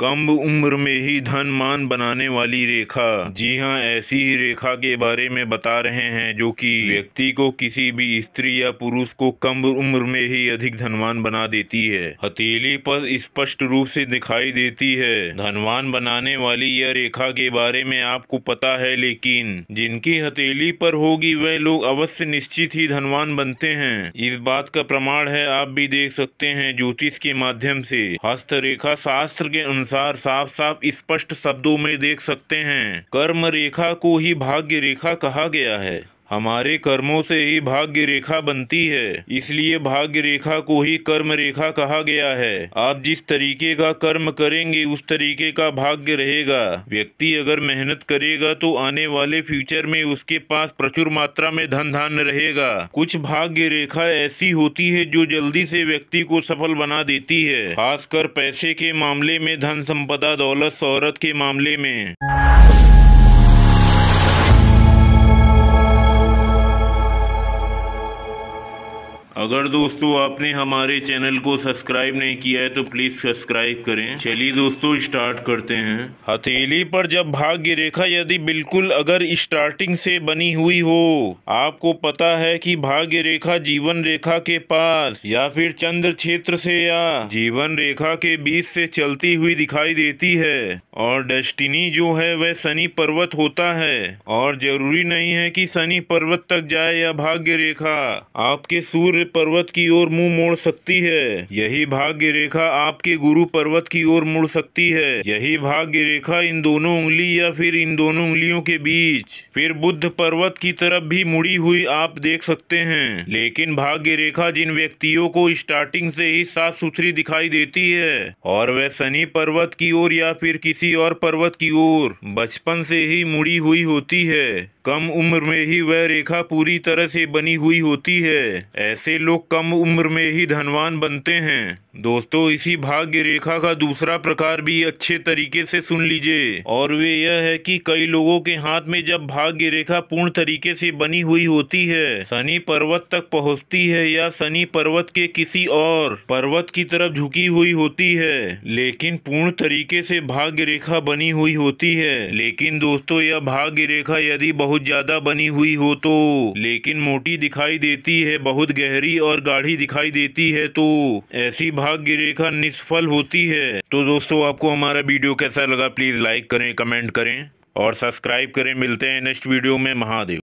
कम उम्र में ही धन मान बनाने वाली रेखा जी हाँ ऐसी ही रेखा के बारे में बता रहे हैं जो कि व्यक्ति को किसी भी स्त्री या पुरुष को कम उम्र में ही अधिक धनवान बना देती है हथेली पर स्पष्ट रूप से दिखाई देती है धनवान बनाने वाली यह रेखा के बारे में आपको पता है लेकिन जिनकी हथेली पर होगी वह लोग अवश्य निश्चित ही धनवान बनते हैं इस बात का प्रमाण है आप भी देख सकते हैं ज्योतिष के माध्यम से हस्त रेखा शास्त्र के अनुसार अनुसार साफ साफ स्पष्ट शब्दों में देख सकते हैं कर्म रेखा को ही भाग्य रेखा कहा गया है हमारे कर्मों से ही भाग्य रेखा बनती है इसलिए भाग्य रेखा को ही कर्म रेखा कहा गया है आप जिस तरीके का कर्म करेंगे उस तरीके का भाग्य रहेगा व्यक्ति अगर मेहनत करेगा तो आने वाले फ्यूचर में उसके पास प्रचुर मात्रा में धन धान रहेगा कुछ भाग्य रेखा ऐसी होती है जो जल्दी से व्यक्ति को सफल बना देती है खासकर पैसे के मामले में धन संपदा दौलत शौहरत के मामले में अगर दोस्तों आपने हमारे चैनल को सब्सक्राइब नहीं किया है तो प्लीज़ सब्सक्राइब करें चलिए दोस्तों स्टार्ट करते हैं हथेली पर जब भाग्य रेखा यदि बिल्कुल अगर स्टार्टिंग से बनी हुई हो आपको पता है कि भाग्य रेखा जीवन रेखा के पास या फिर चंद्र क्षेत्र से या जीवन रेखा के बीच से चलती हुई दिखाई देती है और डेस्टिनी जो है वह शनि पर्वत होता है और जरूरी नहीं है कि शनि पर्वत तक जाए या भाग्य रेखा आपके सूर्य पर्वत की ओर मुंह मोड़ सकती है यही भाग्य रेखा आपके गुरु पर्वत की ओर मुड़ सकती है यही भाग्य रेखा इन दोनों उंगली या फिर इन दोनों उंगलियों के बीच फिर बुद्ध पर्वत की तरफ भी मुड़ी हुई आप देख सकते हैं लेकिन भाग्य रेखा जिन व्यक्तियों को स्टार्टिंग से ही साफ सुथरी दिखाई देती है और वह शनि पर्वत की ओर या फिर किसी नदी और पर्वत की ओर बचपन से ही मुड़ी हुई होती है कम उम्र में ही वह रेखा पूरी तरह से बनी हुई होती है ऐसे लोग कम उम्र में ही धनवान बनते हैं दोस्तों इसी भाग्य रेखा का दूसरा प्रकार भी अच्छे तरीके से सुन लीजिए और वे यह है कि कई लोगों के हाथ में जब भाग्य रेखा पूर्ण तरीके से बनी हुई होती है शनि पर्वत तक पहुंचती है या शनि पर्वत के किसी और पर्वत की तरफ झुकी हुई होती है लेकिन पूर्ण तरीके से भाग्य रेखा रेखा बनी हुई होती है लेकिन दोस्तों यह भाग्य रेखा यदि बहुत ज्यादा बनी हुई हो तो लेकिन मोटी दिखाई देती है बहुत गहरी और गाढ़ी दिखाई देती है तो ऐसी भाग्य रेखा निष्फल होती है तो दोस्तों आपको हमारा वीडियो कैसा लगा प्लीज लाइक करें कमेंट करें और सब्सक्राइब करें मिलते हैं नेक्स्ट वीडियो में महादेव